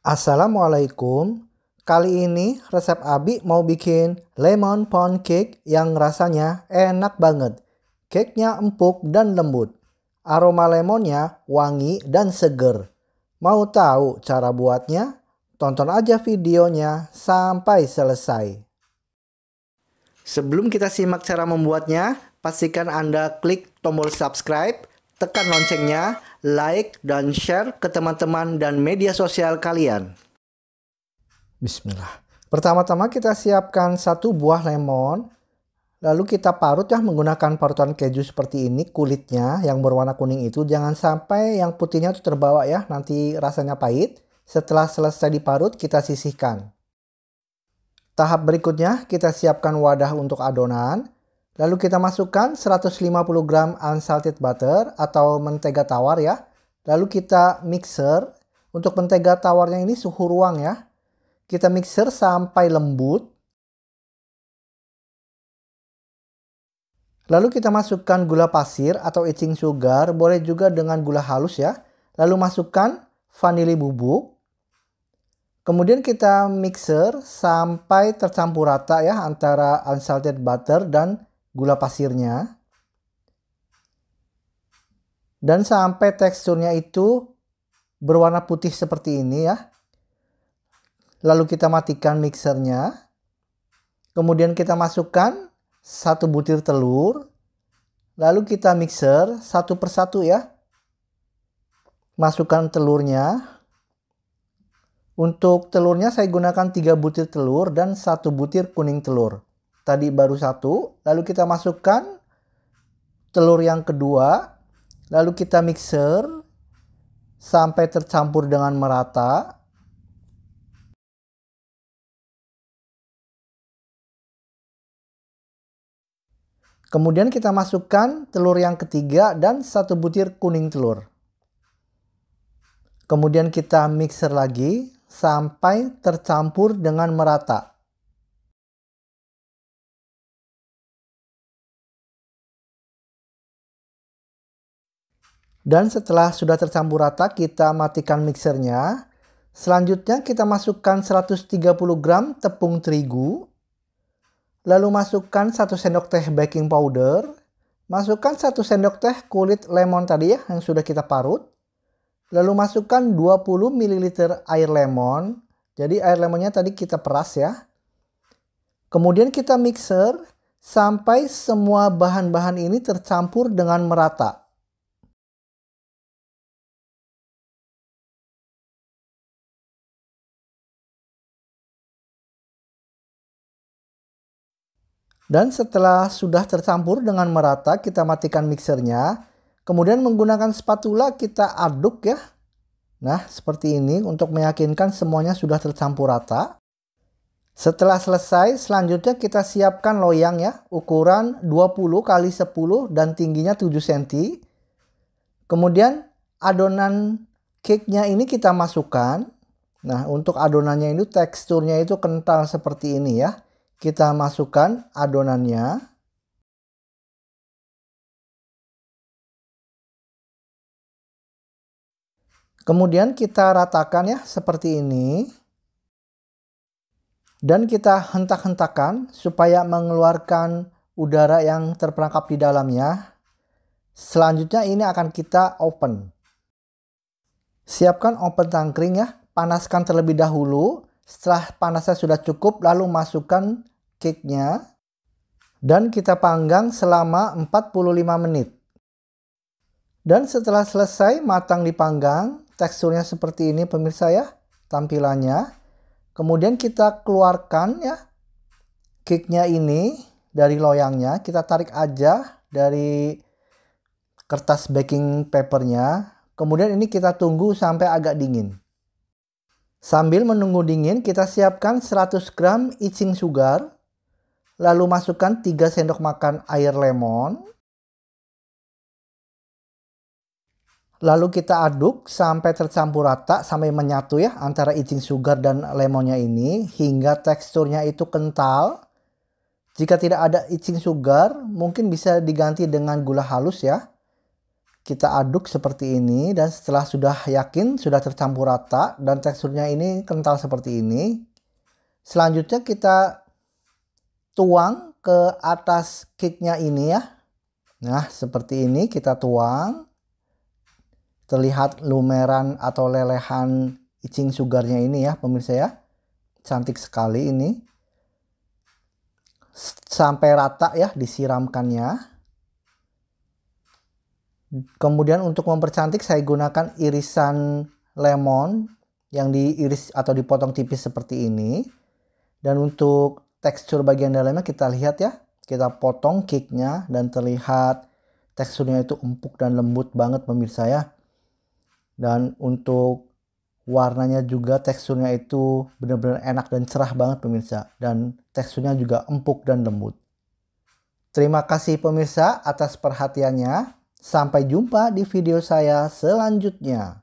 Assalamualaikum. Kali ini resep Abi mau bikin lemon pound cake yang rasanya enak banget. Cake-nya empuk dan lembut. Aroma lemonnya wangi dan seger. Mau tahu cara buatnya? Tonton aja videonya sampai selesai. Sebelum kita simak cara membuatnya, pastikan Anda klik tombol subscribe, tekan loncengnya, like, dan share ke teman-teman dan media sosial kalian. Bismillah. Pertama-tama kita siapkan satu buah lemon. Lalu kita parut ya menggunakan parutan keju seperti ini kulitnya yang berwarna kuning itu jangan sampai yang putihnya itu terbawa ya nanti rasanya pahit. Setelah selesai diparut kita sisihkan. Tahap berikutnya kita siapkan wadah untuk adonan. Lalu kita masukkan 150 gram unsalted butter atau mentega tawar ya. Lalu kita mixer. Untuk mentega tawarnya ini suhu ruang ya. Kita mixer sampai lembut. Lalu kita masukkan gula pasir atau icing sugar, boleh juga dengan gula halus ya. Lalu masukkan vanili bubuk. Kemudian kita mixer sampai tercampur rata ya antara unsalted butter dan gula pasirnya dan sampai teksturnya itu berwarna putih seperti ini ya. Lalu kita matikan mixernya. Kemudian kita masukkan satu butir telur. Lalu kita mixer satu persatu ya. Masukkan telurnya. Untuk telurnya saya gunakan 3 butir telur dan satu butir kuning telur tadi baru satu, lalu kita masukkan telur yang kedua, lalu kita mixer sampai tercampur dengan merata. Kemudian kita masukkan telur yang ketiga dan satu butir kuning telur. Kemudian kita mixer lagi sampai tercampur dengan merata. Dan setelah sudah tercampur rata, kita matikan mixernya. Selanjutnya kita masukkan 130 gram tepung terigu. Lalu masukkan 1 sendok teh baking powder. Masukkan 1 sendok teh kulit lemon tadi ya yang sudah kita parut. Lalu masukkan 20 ml air lemon. Jadi air lemonnya tadi kita peras ya. Kemudian kita mixer sampai semua bahan-bahan ini tercampur dengan merata. Dan setelah sudah tercampur dengan merata, kita matikan mixernya. Kemudian menggunakan spatula kita aduk ya. Nah, seperti ini untuk meyakinkan semuanya sudah tercampur rata. Setelah selesai, selanjutnya kita siapkan loyang ya, ukuran 20 kali 10 dan tingginya 7 cm. Kemudian adonan cake-nya ini kita masukkan. Nah, untuk adonannya ini teksturnya itu kental seperti ini ya. Kita masukkan adonannya. Kemudian kita ratakan ya seperti ini. Dan kita hentak-hentakan supaya mengeluarkan udara yang terperangkap di dalamnya. Selanjutnya ini akan kita open. Siapkan open tangkring ya, panaskan terlebih dahulu. Setelah panasnya sudah cukup, lalu masukkan cake-nya dan kita panggang selama 45 menit. Dan setelah selesai matang dipanggang, teksturnya seperti ini pemirsa ya, tampilannya. Kemudian kita keluarkan ya cake-nya ini dari loyangnya, kita tarik aja dari kertas baking papernya. Kemudian ini kita tunggu sampai agak dingin. Sambil menunggu dingin, kita siapkan 100 gram icing sugar Lalu masukkan 3 sendok makan air lemon. Lalu kita aduk sampai tercampur rata, sampai menyatu ya antara icing sugar dan lemonnya ini hingga teksturnya itu kental. Jika tidak ada icing sugar, mungkin bisa diganti dengan gula halus ya. Kita aduk seperti ini dan setelah sudah yakin sudah tercampur rata dan teksturnya ini kental seperti ini. Selanjutnya kita tuang ke atas cake-nya ini ya. Nah, seperti ini kita tuang. Terlihat lumeran atau lelehan icing sugarnya ini ya, pemirsa ya. Cantik sekali ini. Sampai rata ya disiramkannya. Kemudian untuk mempercantik saya gunakan irisan lemon yang diiris atau dipotong tipis seperti ini. Dan untuk tekstur bagian dalamnya kita lihat ya. Kita potong cake-nya dan terlihat teksturnya itu empuk dan lembut banget pemirsa ya. Dan untuk warnanya juga teksturnya itu benar-benar enak dan cerah banget pemirsa. Dan teksturnya juga empuk dan lembut. Terima kasih pemirsa atas perhatiannya. Sampai jumpa di video saya selanjutnya.